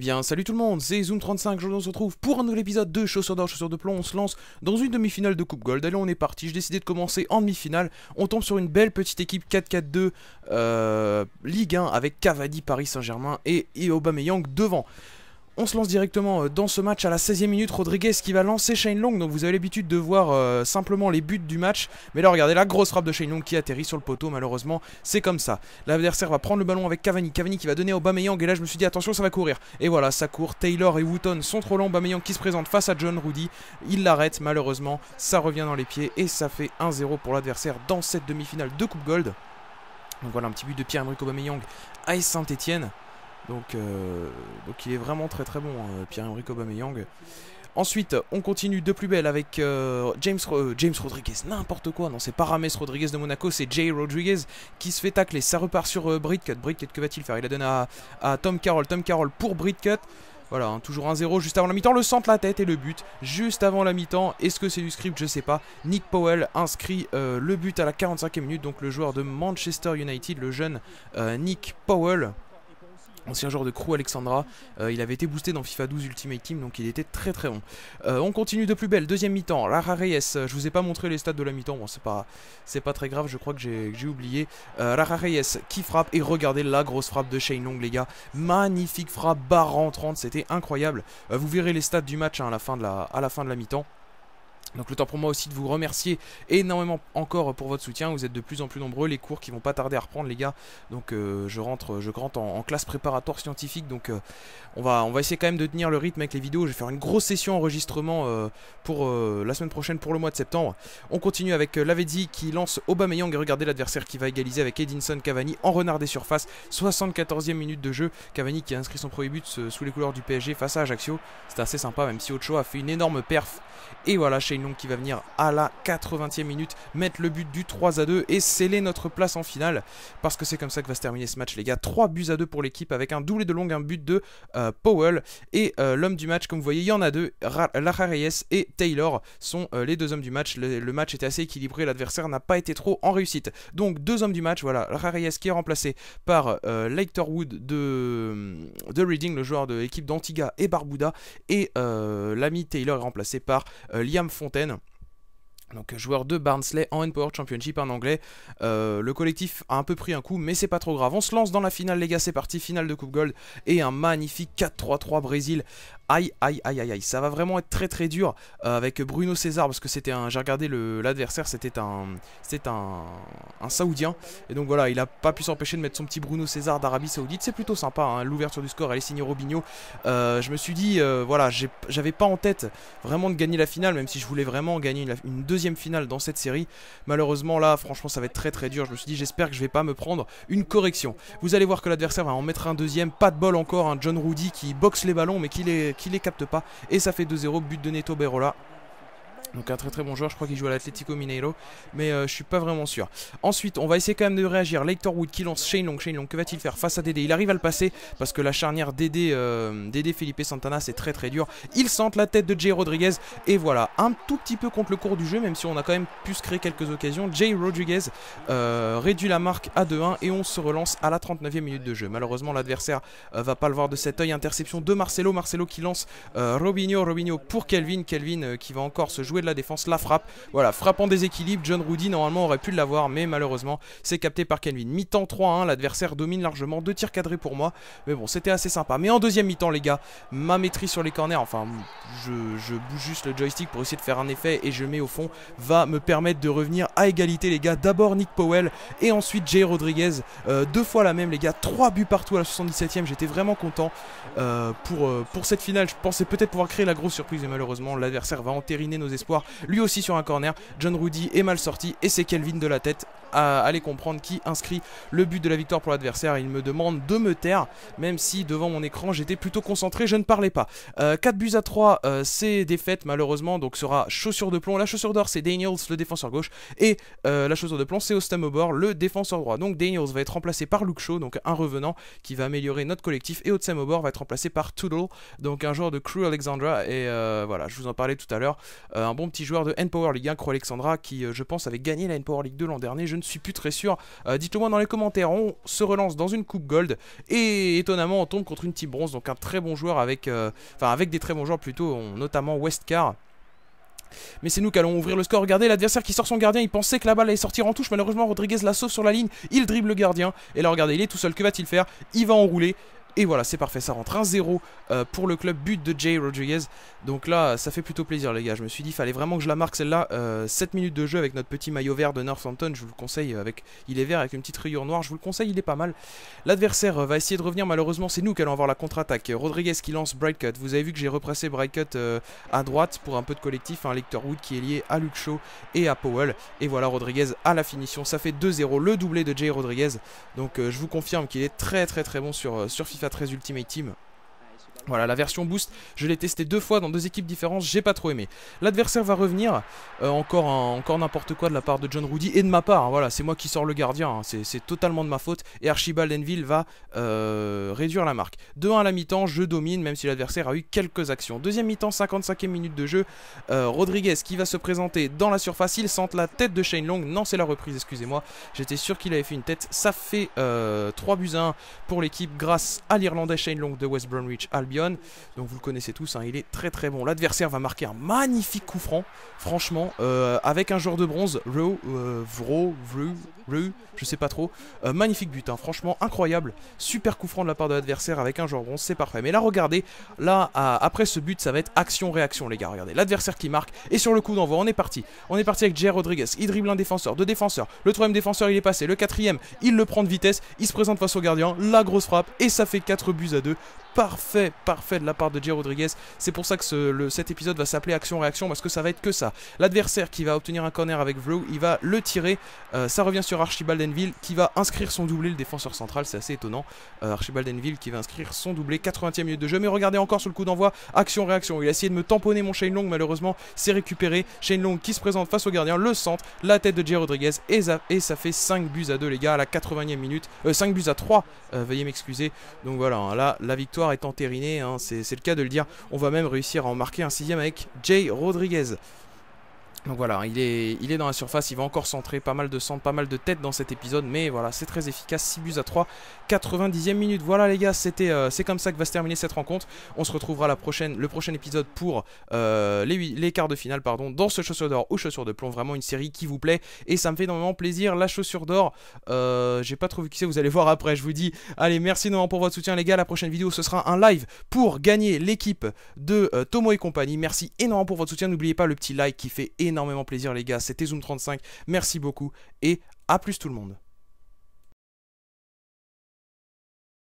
Eh bien, salut tout le monde, c'est Zoom35, aujourd'hui on se retrouve pour un nouvel épisode de Chaussures d'or, Chaussures de plomb. On se lance dans une demi-finale de Coupe Gold. Allez, on est parti, j'ai décidé de commencer en demi-finale. On tombe sur une belle petite équipe 4-4-2 euh, Ligue 1 avec Cavadi, Paris Saint-Germain et, et Aubameyang devant. On se lance directement euh, dans ce match à la 16e minute. Rodriguez qui va lancer Shane Long. Donc vous avez l'habitude de voir euh, simplement les buts du match. Mais là, regardez la grosse frappe de Shane Long qui atterrit sur le poteau. Malheureusement, c'est comme ça. L'adversaire va prendre le ballon avec Cavani. Cavani qui va donner au Bameyang. Et là, je me suis dit, attention, ça va courir. Et voilà, ça court. Taylor et Wooton sont trop lents. Aubameyang qui se présente face à John Rudy. Il l'arrête. Malheureusement, ça revient dans les pieds. Et ça fait 1-0 pour l'adversaire dans cette demi-finale de Coupe Gold. Donc voilà un petit but de Pierre-Emerick Aubameyang à Saint-Etienne. Euh, donc, il est vraiment très très bon, pierre et Young Ensuite, on continue de plus belle avec euh, James, euh, James Rodriguez. N'importe quoi, non, c'est pas Rames Rodriguez de Monaco, c'est Jay Rodriguez qui se fait tacler. Ça repart sur Bridcut. Bridcut que va-t-il faire Il la donne à, Tom Carroll. Tom Carroll pour Bridcut. Voilà, hein, toujours 1-0 juste avant la mi-temps. Le centre, la tête et le but juste avant la mi-temps. Est-ce que c'est du script Je sais pas. Nick Powell inscrit le but à la 45e minute. Donc le joueur de Manchester United, le jeune Nick Powell ancien joueur de crew Alexandra. Euh, il avait été boosté dans FIFA 12 Ultimate Team, donc il était très très bon. Euh, on continue de plus belle, deuxième mi-temps, Lara Reyes. Euh, je vous ai pas montré les stats de la mi-temps, bon c'est pas, C'est pas très grave, je crois que j'ai oublié. Euh, Lara Reyes qui frappe, et regardez la grosse frappe de Shane Long les gars. Magnifique frappe, barre 30 c'était incroyable. vous verrez les stats du match hein, à la fin de la, à la, fin de la mi-temps. Donc le temps pour moi aussi de vous remercier énormément encore pour votre soutien. Vous êtes de plus en plus nombreux, les cours qui vont pas tarder à reprendre les gars. Donc euh, je rentre, je rentre en, classe préparatoire scientifique. Donc euh, on, va, on va essayer quand même de tenir le rythme avec les vidéos. Je vais faire une grosse session enregistrement euh, pour la semaine prochaine pour le mois de septembre. On continue avec Lavezzi qui lance Aubameyang et regardez l'adversaire qui va égaliser avec Edinson Cavani en renard des surfaces. 74e minute de jeu. Cavani qui a inscrit son premier but sous les couleurs du PSG face à Ajaccio. C'était assez sympa même si Ochoa a fait une énorme perf. Et voilà chez Long qui va venir à la 80e minute mettre le but du 3 à 2 et sceller notre place en finale. Parce que c'est comme ça que va se terminer ce match, les gars. 3 buts à 2 pour l'équipe avec un doublé de longue, un but de euh, Powell. Et euh, l'homme du match, comme vous voyez, il y en a deux. Lara et Taylor sont euh, les deux hommes du match. Le, match était assez équilibré, l'adversaire n'a pas été trop en réussite. Donc deux hommes du match, voilà. Lara qui est remplacé par Lector Wood de, de Reading, le joueur de l'équipe d'Antigua et Barbuda. Et l'ami Taylor est remplacé par Liam Fontaine donc joueur de Barnsley en N-Power Championship en anglais. Euh, le collectif a un peu pris un coup, mais c'est pas trop grave. On se lance dans la finale les gars, c'est parti, finale de Coupe Gold et un magnifique 4-3-3 Brésil Aïe, aïe, aïe, aïe, aïe. Ça va vraiment être très très dur euh, avec Bruno César parce que c'était un... J'ai regardé l'adversaire, c'était un... C'était un... un Saoudien. Et donc voilà, il a pas pu s'empêcher de mettre son petit Bruno César d'Arabie Saoudite. C'est plutôt sympa, hein, l'ouverture du score, elle est signée Robinho. Euh, je me suis dit, euh, voilà, j'avais pas en tête vraiment de gagner la finale, même si je voulais vraiment gagner une, deuxième finale dans cette série. Malheureusement, là, franchement, ça va être très très dur. Je me suis dit, j'espère que je vais pas me prendre une correction. Vous allez voir que l'adversaire va en mettre un deuxième. Pas de bol encore, un hein, John Rudy qui boxe les ballons, mais qui les, qui les capte pas. Et ça fait 2-0, but de Neto Berola. Donc un très très bon joueur, je crois qu'il joue à l'Atlético Mineiro, mais je euh, je suis pas vraiment sûr. Ensuite, on va essayer quand même de réagir. Lector Wood qui lance Shane Long, Shane Long, que va-t-il faire face à Dédé Il arrive à le passer parce que la charnière Dédé, euh, Dédé Felipe Santana, c'est très très dur. Il sente la tête de Jay Rodriguez et voilà, un tout petit peu contre le cours du jeu, même si on a quand même pu se créer quelques occasions. Jay Rodriguez euh, réduit la marque à 2-1 et on se relance à la 39e minute de jeu. Malheureusement, l'adversaire va pas le voir de cet œil. Interception de Marcelo, Marcelo qui lance Robinho, Robinho pour Kelvin, Kelvin qui va encore se jouer de la défense, la frappe. Voilà, frappant déséquilibre, John Rudy normalement aurait pu l'avoir, mais malheureusement c'est capté par Kenwin Mi-temps 3-1, l'adversaire domine largement, deux tirs cadrés pour moi, mais bon c'était assez sympa. Mais en deuxième mi-temps les gars, ma maîtrise sur les corners, enfin je, bouge juste le joystick pour essayer de faire un effet et je mets au fond, va me permettre de revenir à égalité les gars. D'abord Nick Powell et ensuite Jay Rodriguez, euh, deux fois la même les gars, trois buts partout à la 77ème, j'étais vraiment content euh, pour, euh, pour cette finale, je pensais peut-être pouvoir créer la grosse surprise Mais malheureusement l'adversaire va entériner nos lui aussi sur un corner. John Rudy est mal sorti et c'est Kelvin de la tête à aller comprendre qui inscrit le but de la victoire pour l'adversaire. Il me demande de me taire, même si devant mon écran j'étais plutôt concentré, je ne parlais pas. 4 euh, buts à 3, euh, c'est défaite malheureusement, donc sera chaussure de plomb. La chaussure d'or c'est Daniels, le défenseur gauche, et euh, la chaussure de plomb c'est Ostamobor le défenseur droit. Donc Daniels va être remplacé par Luke Shaw, donc un revenant qui va améliorer notre collectif, et Ostamobor va être remplacé par Toodle, donc un joueur de Crew Alexandra, et voilà, je vous en parlais tout à l'heure. un bon petit joueur de N-Power League 1, hein, Croix Alexandra, qui euh, je pense avait gagné la N-Power League 2 l'an dernier, je ne suis plus très sûr. Euh, dites-le moi dans les commentaires, on se relance dans une coupe gold et étonnamment on tombe contre une team bronze, donc un très bon joueur avec, euh, enfin avec des très bons joueurs plutôt, notamment Westcar. Mais c'est nous qui allons ouvrir le score. Regardez l'adversaire qui sort son gardien. Il pensait que la balle allait sortir en touche. Malheureusement, Rodriguez la sauve sur la ligne. Il dribble le gardien. Et là, regardez, il est tout seul. Que va-t-il faire Il va enrouler. Et voilà, c'est parfait, ça rentre 1-0 euh, pour le club, but de Jay Rodriguez. Donc là, ça fait plutôt plaisir les gars. Je me suis dit, il fallait vraiment que je la marque celle-là. 7 euh, minutes de jeu avec notre petit maillot vert de Northampton, je vous le conseille. Avec, il est vert avec une petite rayure noire, je vous le conseille, il est pas mal. L'adversaire euh, va essayer de revenir, malheureusement c'est nous qui allons avoir la contre-attaque. Rodriguez qui lance Brightcut. Vous avez vu que j'ai repressé Brightcut à droite pour un peu de collectif. Un hein. lecteur Wood qui est lié à Luke Shaw et à Powell. Et voilà, Rodriguez à la finition. Ça fait 2-0, le doublé de Jay Rodriguez. Donc je vous confirme qu'il est très très très bon sur, sur FIFA 13 Ultimate Team voilà, la version boost, je l'ai testé deux fois dans deux équipes différentes, j'ai pas trop aimé. L'adversaire va revenir, euh, encore encore n'importe quoi de la part de John Rudy et de ma part, hein, voilà, c'est moi qui sors le gardien, hein, c'est totalement de ma faute, et Archibald Enville va euh, réduire la marque. 2-1 à la mi-temps, je domine, même si l'adversaire a eu quelques actions. Deuxième mi-temps, 55e minute de jeu, euh, Rodriguez qui va se présenter dans la surface, il sente la tête de Shane Long, non c'est la reprise, excusez-moi, j'étais sûr qu'il avait fait une tête, ça fait 3 buts à 1 pour l'équipe grâce à l'Irlandais Shane Long de West Bromwich, Albion donc vous le connaissez tous, hein, il est très très bon. L'adversaire va marquer un magnifique coup franc, franchement, euh, avec un joueur de bronze, euh, Vro, je sais pas trop. Euh, magnifique but, hein. franchement incroyable. Super coup franc de la part de l'adversaire avec un joueur de bronze, c'est parfait. Mais là regardez, là après ce but, ça va être action-réaction les gars, regardez. L'adversaire qui marque et sur le coup d'envoi, on est parti. On est parti avec Jay Rodriguez, il dribble un défenseur, deux défenseurs. Le troisième défenseur il est passé, le quatrième il le prend de vitesse, il se présente face au gardien, la grosse frappe et ça fait 4 buts à 2. Parfait, parfait de la part de Jay Rodriguez. C'est pour ça que cet épisode va s'appeler action-réaction parce que ça va être que ça. L'adversaire qui va obtenir un corner avec Vrew, il va le tirer. Euh, ça revient sur Archibald Enville qui va inscrire son doublé, le défenseur central, c'est assez étonnant. Euh, Archibald Enville qui va inscrire son doublé, 80e minute de jeu. Mais regardez encore sur le coup d'envoi, action-réaction. Il a essayé de me tamponner mon Shane Long, malheureusement, c'est récupéré. Shane Long qui se présente face au gardien, le centre, la tête de Jay Rodriguez et ça, fait 5 buts à 2 les gars à la 80e minute. 5 euh, buts à 3, veuillez m'excuser. Donc voilà, hein. là la victoire est entérinée Hein, c'est le cas de le dire. On va même réussir à en marquer un sixième avec Jay Rodriguez. Donc voilà, il est, il est dans la surface, il va encore centrer, pas mal de centre, pas mal de tête dans cet épisode, mais voilà, c'est très efficace, 6 buts à 3, 90e minute. Voilà les gars, c'était, euh, c'est comme ça que va se terminer cette rencontre. On se retrouvera la prochaine, le prochain épisode pour euh, les, quarts de finale, pardon, dans ce chaussure d'or ou chaussure de plomb, vraiment une série qui vous plaît, et ça me fait énormément plaisir. La chaussure d'or, euh, j'ai pas trop vu qui c'est, vous allez voir après, je vous dis, allez, merci énormément pour votre soutien les gars, la prochaine vidéo ce sera un live pour gagner l'équipe de Tomo et compagnie. Merci énormément pour votre soutien, n'oubliez pas le petit like qui fait énormément énormément plaisir les gars, c'était Zoom35, merci beaucoup et à plus tout le monde.